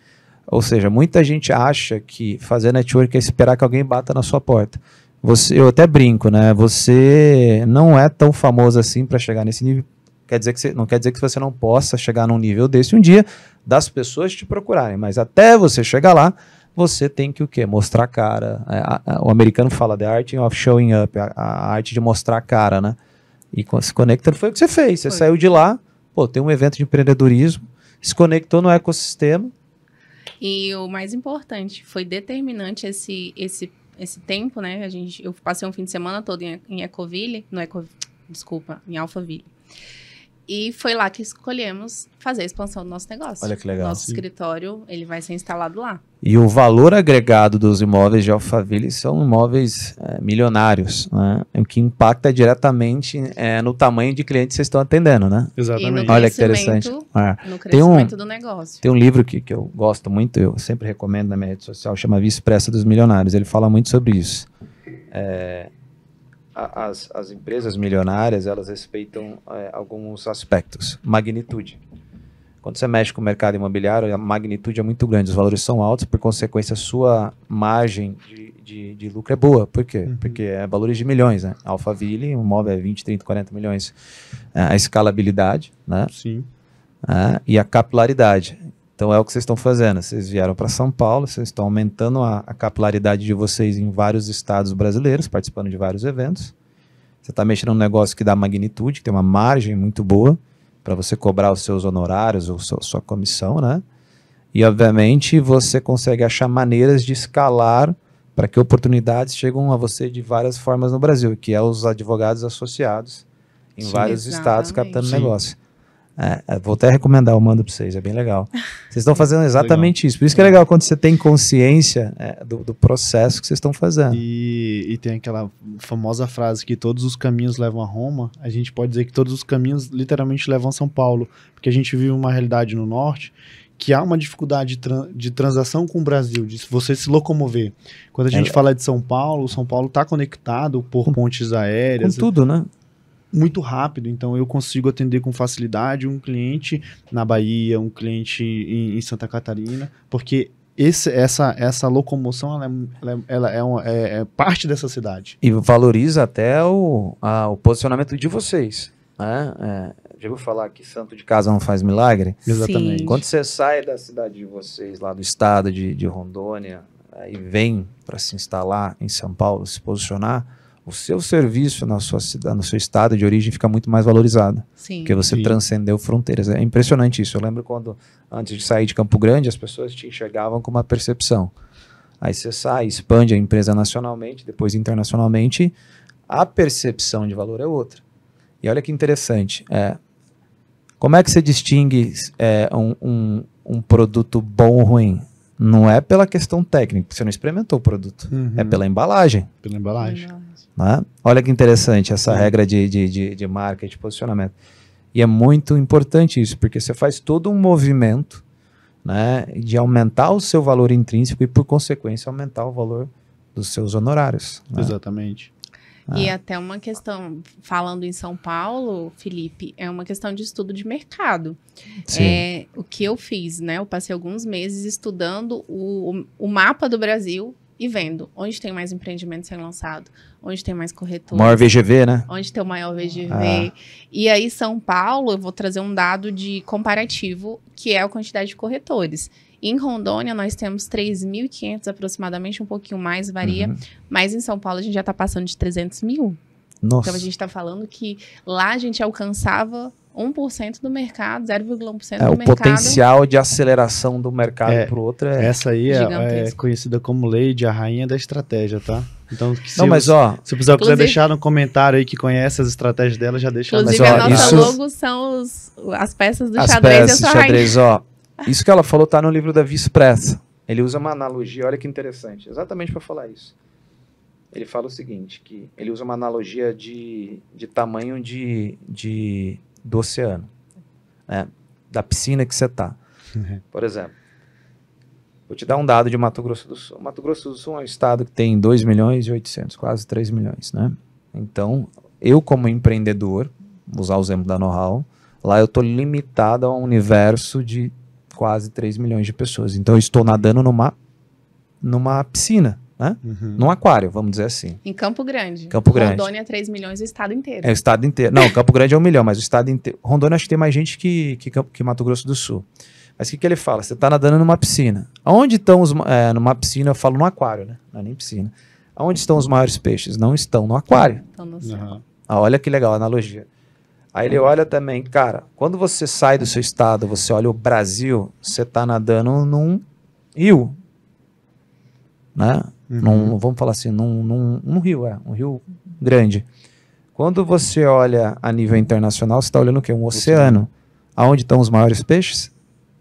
Ou seja, muita gente acha que fazer networking é esperar que alguém bata na sua porta. Você, eu até brinco, né? Você não é tão famoso assim para chegar nesse nível. Quer dizer que você, não quer dizer que você não possa chegar num nível desse um dia das pessoas te procurarem, mas até você chegar lá, você tem que o quê? Mostrar a cara. É, a, a, o americano fala the art of showing up, a, a, arte de mostrar a cara, né? E se conectando foi o que você fez. Você foi. saiu de lá, pô, tem um evento de empreendedorismo, se conectou no ecossistema. E o mais importante, foi determinante esse, esse, esse tempo, né? A gente, eu passei um fim de semana todo em, em Ecoville, no Eco, desculpa, em Alphaville. E foi lá que escolhemos fazer a expansão do nosso negócio. Olha que legal. Nosso Sim. escritório, ele vai ser instalado lá. E o valor agregado dos imóveis de Alphaville são imóveis é, milionários, né? O que impacta diretamente é, no tamanho de clientes que vocês estão atendendo, né? Exatamente. Olha que interessante. É. No crescimento um, do negócio. Tem um livro que, que eu gosto muito, eu sempre recomendo na minha rede social, chama Vice Pressa dos Milionários. Ele fala muito sobre isso. É, as, as empresas milionárias, elas respeitam é, alguns aspectos. Magnitude. Quando você mexe com o mercado imobiliário, a magnitude é muito grande, os valores são altos, por consequência, a sua margem de, de, de lucro é boa. Por quê? Uhum. Porque é valores de milhões, né? Alphaville, um imóvel é 20, 30, 40 milhões. É, a escalabilidade, né? Sim. É, e a capilaridade. Então é o que vocês estão fazendo. Vocês vieram para São Paulo, vocês estão aumentando a, a, capilaridade de vocês em vários estados brasileiros, participando de vários eventos. Você está mexendo num negócio que dá magnitude, que tem uma margem muito boa para você cobrar os seus honorários ou sua, sua comissão, né? E obviamente você consegue achar maneiras de escalar para que oportunidades cheguem a você de várias formas no Brasil, que é os advogados associados em Sim, vários exatamente. estados captando Sim. negócio. É, é, vou até recomendar, eu mando para vocês, é bem legal. Vocês estão fazendo exatamente legal. isso. Por isso que é, é legal quando você tem consciência é, do, do, processo que vocês estão fazendo. E, e, tem aquela famosa frase que todos os caminhos levam a Roma. A gente pode dizer que todos os caminhos literalmente levam a São Paulo, porque a gente vive uma realidade no norte que há uma dificuldade de, tran de transação com o Brasil, de você se locomover. Quando a gente é, fala de São Paulo, São Paulo está conectado por pontes aéreas. Com tudo, né? muito rápido, então eu consigo atender com facilidade um cliente na Bahia, um cliente em, em Santa Catarina, porque esse, essa, essa locomoção ela, é, ela é, é um é, é, parte dessa cidade. E valoriza até o, a, o posicionamento de vocês. Né? É, já vou falar que santo de casa não faz milagre? Exatamente. Sim. Quando você sai da cidade de vocês, lá do estado de, de Rondônia, e vem para se instalar em São Paulo, se posicionar, o seu serviço na sua cidade, no seu estado de origem fica muito mais valorizado. Sim. Porque você Sim. transcendeu fronteiras. É impressionante isso. Eu lembro quando, antes de sair de Campo Grande, as pessoas te enxergavam com uma percepção. Aí você sai, expande a empresa nacionalmente, depois internacionalmente, a percepção de valor é outra. E olha que interessante. É, como é que você distingue é, um, um, um produto bom ou ruim? Não é pela questão técnica, porque você não experimentou o produto. Uhum. É pela embalagem. Pela embalagem. Né? Olha que interessante essa é. regra de, de, de, de marca, de posicionamento. E é muito importante isso, porque você faz todo um movimento né, de aumentar o seu valor intrínseco e, por consequência, aumentar o valor dos seus honorários. Né? Exatamente. E é. até uma questão, falando em São Paulo, Felipe, é uma questão de estudo de mercado. Sim. É, o que eu fiz, né? Eu passei alguns meses estudando o, o, o mapa do Brasil e vendo onde tem mais empreendimento sendo lançado, onde tem mais corretor. Maior VGV, né? Onde tem o maior VGV. Ah. E aí, São Paulo, eu vou trazer um dado de comparativo, que é a quantidade de corretores. Em Rondônia, nós temos 3.500 aproximadamente, um pouquinho mais, varia. Uhum. Mas em São Paulo, a gente já está passando de 300 mil. Nossa. Então, a gente está falando que lá a gente alcançava 1% do mercado, 0,1% é, do o mercado. O potencial de aceleração do mercado é, para o outro é. Essa aí é, é, conhecida como Lady, a rainha da estratégia, tá? Então, se, Não, mas, ó, se o quiser deixar no comentário aí que conhece as estratégias dela, já deixa. Inclusive, mas, ó, a nossa isso, logo são os, as peças do as xadrez peças, do a xadrez, rainha. ó. Isso que ela falou está no livro da Expressa. Ele usa uma analogia, olha que interessante, exatamente para falar isso. Ele fala o seguinte, que ele usa uma analogia de, de tamanho de, de, do oceano, né? da piscina que você está. Uhum. Por exemplo, vou te dar um dado de Mato Grosso do Sul. Mato Grosso do Sul é um estado que tem 2 milhões e 800, quase 3 milhões, né? Então, eu como empreendedor, vou usar o exemplo da know lá eu estou limitado a um universo de quase 3 milhões de pessoas. Então eu estou nadando numa, numa piscina, né? Uhum. Num aquário, vamos dizer assim. Em Campo Grande. Campo Grande. Rondônia, 3 milhões, o estado inteiro. É, o estado inteiro. Não, Campo Grande é um milhão, mas o estado inteiro. Rondônia, acho que tem mais gente que, que, que Mato Grosso do Sul. Mas o que, que ele fala? Você está nadando numa piscina. Onde estão os. É, numa piscina, eu falo no aquário, né? Não é nem piscina. Onde estão os maiores peixes? Não estão no aquário. Estão no céu. Uhum. Ah, olha que legal a analogia. Aí ele uhum. olha também, cara, quando você sai do seu estado, você olha o Brasil, você tá nadando num rio, né? Uhum. Num, vamos falar assim, num, num, num rio, é, um rio grande. Quando você olha a nível internacional, você está olhando o quê? Um oceano. Aonde estão os maiores peixes?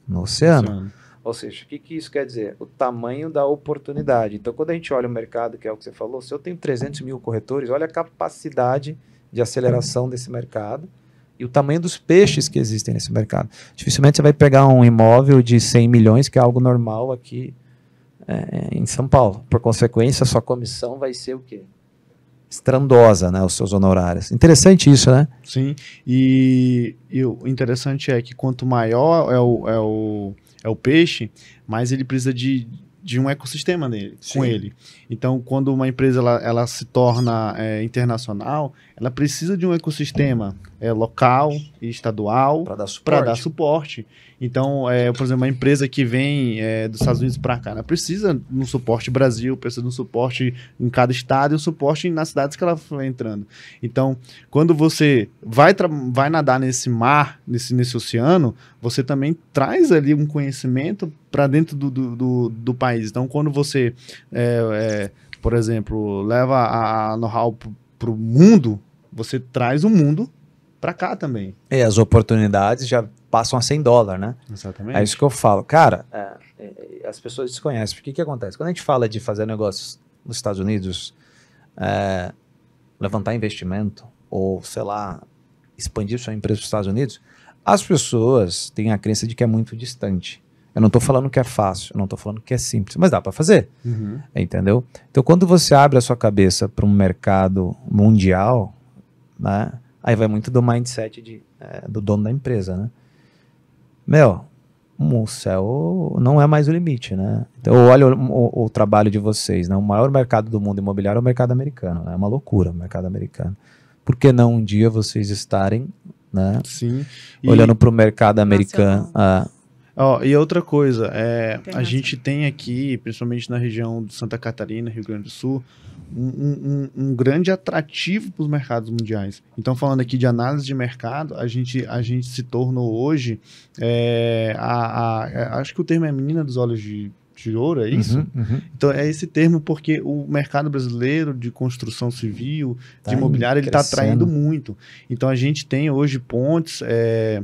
No oceano. oceano. Ou seja, o que, que isso quer dizer? O tamanho da oportunidade. Então, quando a gente olha o mercado, que é o que você falou, se eu tenho 300 mil corretores, olha a capacidade de aceleração uhum. desse mercado e o tamanho dos peixes que existem nesse mercado. Dificilmente você vai pegar um imóvel de 100 milhões, que é algo normal aqui é, é, em São Paulo. Por consequência, a sua comissão vai ser o quê? Estrandosa, né? Os seus honorários. Interessante isso, né? Sim. E, e o interessante é que quanto maior é o, é o, é o peixe, mais ele precisa de, de um ecossistema nele, com ele. Então, quando uma empresa ela, ela se torna é, internacional, ela precisa de um ecossistema é, local e estadual para dar, suporte. dar suporte. Então, é, por exemplo, uma empresa que vem é, dos Estados Unidos para cá, ela precisa de um suporte Brasil, precisa de um suporte em cada estado e um suporte nas cidades que ela vai entrando. Então, quando você vai, vai nadar nesse mar, nesse, nesse oceano, você também traz ali um conhecimento para dentro do do, do, do, país. Então, quando você, é, é por exemplo, leva a know-how para o mundo, você traz o mundo para cá também. E é, as oportunidades já passam a 100 dólares, né? Exatamente. É isso que eu falo. Cara, é, é, as pessoas desconhecem. Porque o que acontece? Quando a gente fala de fazer negócios nos Estados Unidos, é, levantar investimento, ou, sei lá, expandir sua empresa nos Estados Unidos, as pessoas têm a crença de que é muito distante. Eu não estou falando que é fácil, eu não estou falando que é simples, mas dá para fazer, uhum. entendeu? Então, quando você abre a sua cabeça para um mercado mundial, né? Aí vai muito do mindset de, é, do dono da empresa, né? Meu, o céu não é mais o limite, né? Então, eu olho o, o, o, trabalho de vocês, né? O maior mercado do mundo imobiliário é o mercado americano, né? é uma loucura o mercado americano. Por que não um dia vocês estarem, né? Sim. E olhando para o mercado americano. Ah. Oh, e outra coisa, é, a gente tem aqui, principalmente na região de Santa Catarina, Rio Grande do Sul, um, um, grande atrativo para os mercados mundiais. Então, falando aqui de análise de mercado, a gente, a gente se tornou hoje, é, a, a, é, acho que o termo é menina dos olhos de de ouro, é isso? Uhum, uhum. Então é esse termo porque o mercado brasileiro de construção civil, tá de imobiliário, ele está atraindo muito. Então a gente tem hoje pontes, é,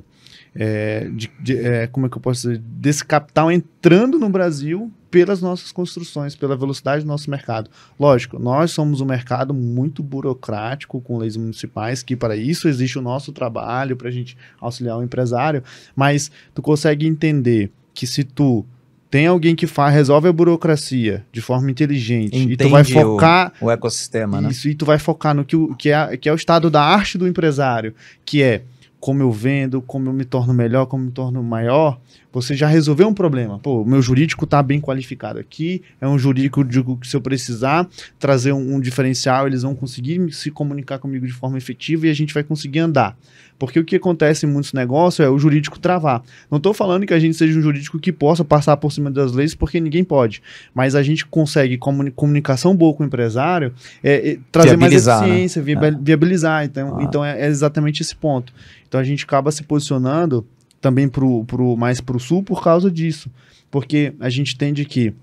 é, de, de, é, como é que eu posso dizer, desse capital entrando no Brasil pelas nossas construções, pela velocidade do nosso mercado. Lógico, nós somos um mercado muito burocrático com leis municipais, que para isso existe o nosso trabalho, para a gente auxiliar o empresário, mas tu consegue entender que se tu tem alguém que faz, resolve a burocracia de forma inteligente e tu vai focar o, o ecossistema, isso, né? Isso, e tu vai focar no que, que, é, que é o estado da arte do empresário, que é como eu vendo, como eu me torno melhor, como eu me torno maior, você já resolveu um problema. Pô, meu jurídico está bem qualificado aqui, é um jurídico digo, que se eu precisar trazer um, um, diferencial, eles vão conseguir se comunicar comigo de forma efetiva e a gente vai conseguir andar. Porque o que acontece em muitos negócios é o jurídico travar. Não estou falando que a gente seja um jurídico que possa passar por cima das leis, porque ninguém pode. Mas a gente consegue com comunicação boa com o empresário, é, é, trazer mais né? eficiência, né? viabilizar. Então, ah. então é, é exatamente esse ponto. Então a gente acaba se posicionando também pro, pro, mais para o sul por causa disso. Porque a gente entende que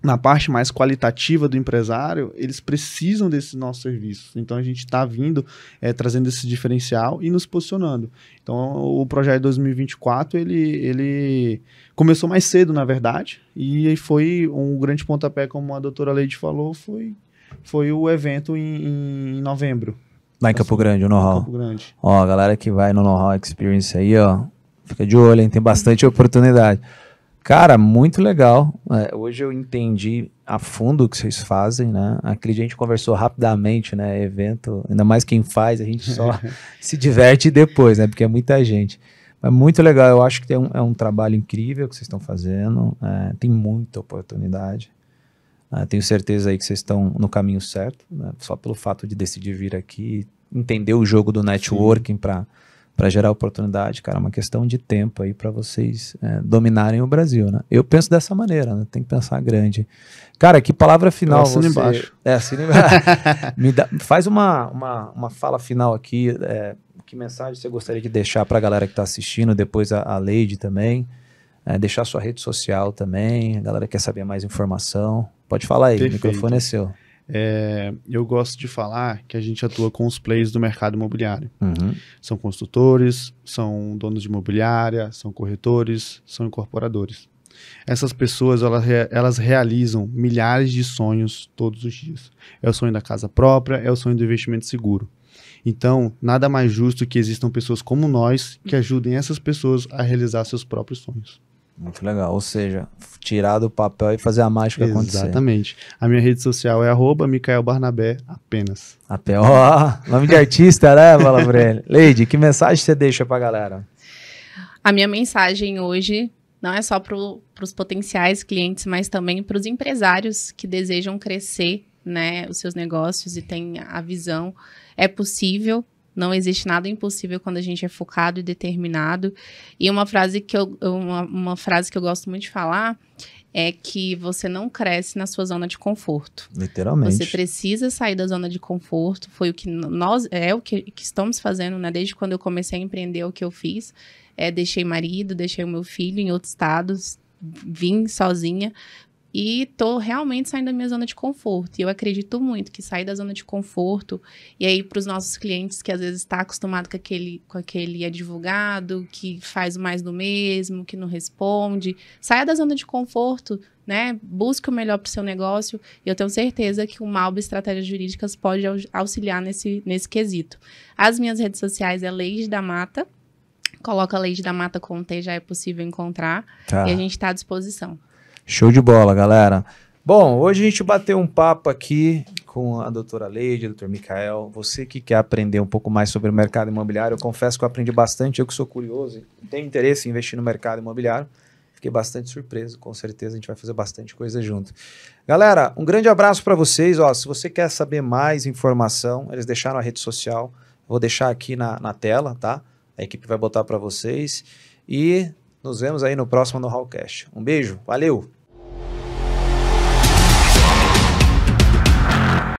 na parte mais qualitativa do empresário, eles precisam desses nossos serviços. Então a gente está vindo, é, trazendo esse diferencial e nos posicionando. Então o projeto 2024 ele, ele começou mais cedo, na verdade, e foi um grande pontapé, como a doutora Leide falou, foi, foi o evento em, em novembro. Lá em Campo Grande, o know-how. Campo Grande. Ó, a galera que vai no know-how experience aí, ó, fica de olho, hein? Tem bastante oportunidade. Cara, muito legal. É, hoje eu entendi a fundo o que vocês fazem, né? Aquele gente conversou rapidamente, né? Evento, ainda mais quem faz, a gente só se diverte depois, né? Porque é muita gente. Mas muito legal, eu acho que um, é um trabalho incrível que vocês estão fazendo. É, tem muita oportunidade. Ah, tenho certeza aí que vocês estão no caminho certo, né? só pelo fato de decidir vir aqui, entender o jogo do networking para para gerar oportunidade, cara, é uma questão de tempo aí para vocês é, dominarem o Brasil, né? Eu penso dessa maneira, né? tem que pensar grande. Cara, que palavra final você... embaixo. É, assina embaixo. Me dá, faz uma, uma, uma fala final aqui, é, que mensagem você gostaria de deixar para a galera que está assistindo, depois a, a Lady também, é, deixar sua rede social também, a galera quer saber mais informação. Pode falar aí, Perfeito. o microfone é seu. É, eu gosto de falar que a gente atua com os players do mercado imobiliário. Uhum. São construtores, são donos de imobiliária, são corretores, são incorporadores. Essas pessoas, elas, elas realizam milhares de sonhos todos os dias. É o sonho da casa própria, é o sonho do investimento seguro. Então, nada mais justo que existam pessoas como nós que ajudem essas pessoas a realizar seus próprios sonhos. Muito legal. Ou seja, tirar do papel e fazer a mágica Exatamente. acontecer. Exatamente. A minha rede social é arroba Micael Barnabé apenas. Até, ó, nome de artista, né, Valabrelli? Leide, que mensagem você deixa pra galera? A minha mensagem hoje não é só para os potenciais clientes, mas também para os empresários que desejam crescer né, os seus negócios e têm a visão. É possível, não existe nada impossível quando a gente é focado e determinado. E uma frase que eu, uma, uma frase que eu gosto muito de falar é que você não cresce na sua zona de conforto. Literalmente. Você precisa sair da zona de conforto. Foi o que nós é o que, que estamos fazendo, né? Desde quando eu comecei a empreender, é o que eu fiz é deixei marido, deixei o meu filho em outro estado, vim sozinha e tô realmente saindo da minha zona de conforto. E eu acredito muito que sair da zona de conforto e aí para os nossos clientes que às vezes está acostumado com aquele com aquele advogado que faz mais do mesmo, que não responde, saia da zona de conforto, né? Busque o melhor para o seu negócio. E eu tenho certeza que o Malba Estratégias Jurídicas pode auxiliar nesse nesse quesito. As minhas redes sociais é Leis da Mata. Coloca lei da Mata com T, já é possível encontrar. Tá. E a gente está à disposição. Show de bola, galera. Bom, hoje a gente bateu um papo aqui com a doutora Leide, doutor Micael. Você que quer aprender um pouco mais sobre o mercado imobiliário, eu confesso que eu aprendi bastante, eu que sou curioso e tenho interesse em investir no mercado imobiliário. Fiquei bastante surpreso, com certeza a gente vai fazer bastante coisa junto. Galera, um grande abraço para vocês. Ó, se você quer saber mais informação, eles deixaram a rede social, vou deixar aqui na, na tela, tá? A equipe vai botar para vocês. E nos vemos aí no próximo No Hallcast. Um beijo, valeu!